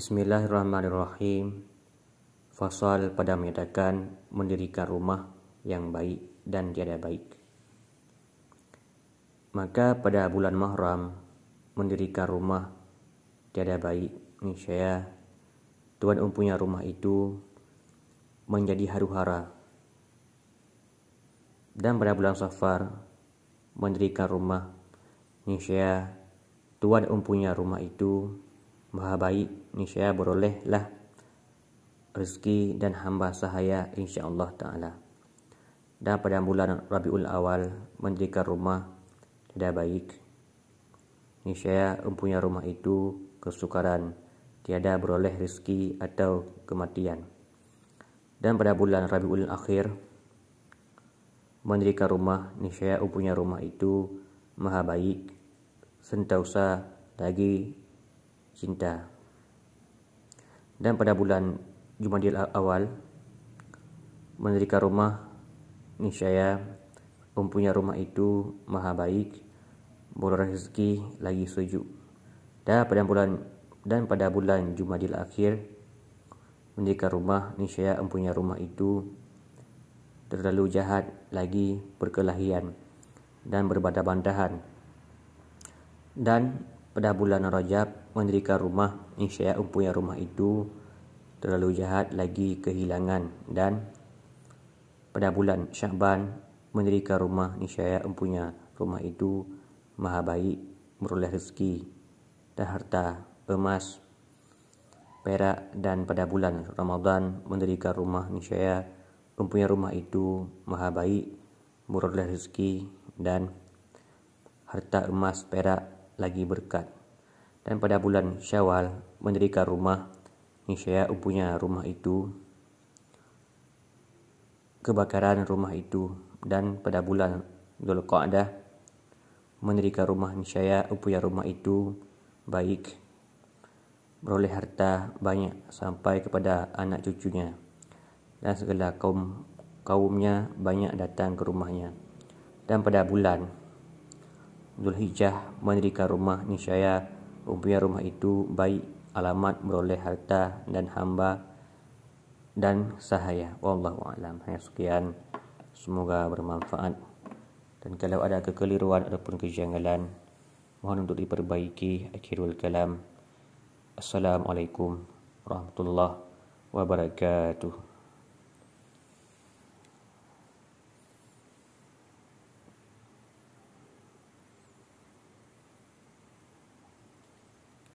Bismillahirrahmanirrahim. Fasal pada menyatakan mendirikan rumah yang baik dan tiada baik. Maka pada bulan Mahram mendirikan rumah tiada baik niscaya tuan umpunya rumah itu menjadi haru-hara. Dan pada bulan Safar mendirikan rumah niscaya tuan umpunya rumah itu Maha baik niscaya berolehlah rezeki dan hamba sahaya insya-Allah taala. Dan pada bulan Rabiul Awal mendirikan rumah tidak baik. Niscaya empunya rumah itu kesukaran tiada beroleh rezeki atau kematian. Dan pada bulan Rabiul Akhir mendirikan rumah niscaya empunya rumah itu maha baik sentausa lagi cinta. Dan pada bulan Jumadil awal mendirikan rumah niscaya mempunyai rumah itu maha baik bulan rezeki lagi sejuk. Dan pada bulan dan pada bulan Jumadil akhir mendirikan rumah niscaya mempunyai rumah itu terlalu jahat lagi berkelahian dan berbantah bandahan. dan pada bulan Rajab mendirikan rumah insya Allah umpunya rumah itu terlalu jahat lagi kehilangan dan pada bulan Sya'ban, mendirikan rumah insya Allah umpunya rumah itu maha baik beroleh rezeki dan harta emas perak dan pada bulan Ramadan mendirikan rumah insya Allah mempunyai rumah itu maha baik beroleh rezeki dan harta emas perak lagi berkat. Dan pada bulan Syawal mendirikan rumah niscaya punya rumah itu kebakaran rumah itu dan pada bulan Dzulqa'dah mendirikan rumah niscaya upaya rumah itu baik beroleh harta banyak sampai kepada anak cucunya dan segala kaum kaumnya banyak datang ke rumahnya dan pada bulan Zulhijjah mendirikan rumah nisyaya umpunya rumah itu baik alamat beroleh harta dan hamba dan sahaya wallahu alam hanya sekian semoga bermanfaat dan kalau ada kekeliruan ataupun kejanggalan mohon untuk diperbaiki akhirul kalam assalamualaikum warahmatullahi wabarakatuh